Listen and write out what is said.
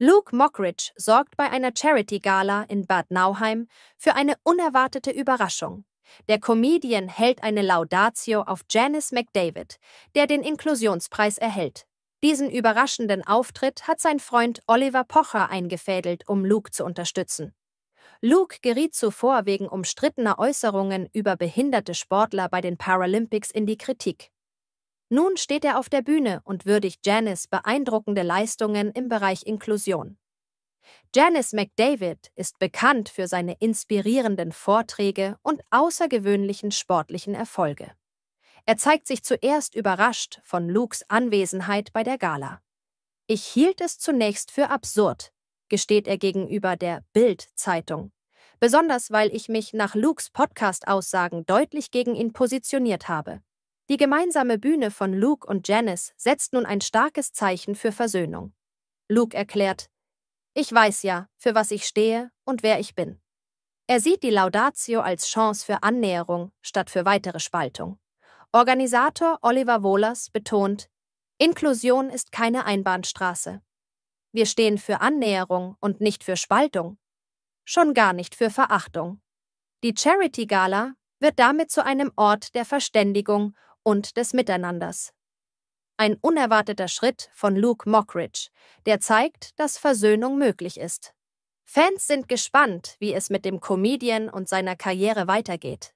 Luke Mockridge sorgt bei einer Charity-Gala in Bad Nauheim für eine unerwartete Überraschung. Der Comedian hält eine Laudatio auf Janice McDavid, der den Inklusionspreis erhält. Diesen überraschenden Auftritt hat sein Freund Oliver Pocher eingefädelt, um Luke zu unterstützen. Luke geriet zuvor wegen umstrittener Äußerungen über behinderte Sportler bei den Paralympics in die Kritik. Nun steht er auf der Bühne und würdigt Janice beeindruckende Leistungen im Bereich Inklusion. Janice McDavid ist bekannt für seine inspirierenden Vorträge und außergewöhnlichen sportlichen Erfolge. Er zeigt sich zuerst überrascht von Lukes Anwesenheit bei der Gala. Ich hielt es zunächst für absurd, gesteht er gegenüber der Bild-Zeitung, besonders weil ich mich nach Lukes Podcast-Aussagen deutlich gegen ihn positioniert habe. Die gemeinsame Bühne von Luke und Janice setzt nun ein starkes Zeichen für Versöhnung. Luke erklärt, ich weiß ja, für was ich stehe und wer ich bin. Er sieht die Laudatio als Chance für Annäherung statt für weitere Spaltung. Organisator Oliver Wohlers betont, Inklusion ist keine Einbahnstraße. Wir stehen für Annäherung und nicht für Spaltung. Schon gar nicht für Verachtung. Die Charity Gala wird damit zu einem Ort der Verständigung und des Miteinanders. Ein unerwarteter Schritt von Luke Mockridge, der zeigt, dass Versöhnung möglich ist. Fans sind gespannt, wie es mit dem Comedian und seiner Karriere weitergeht.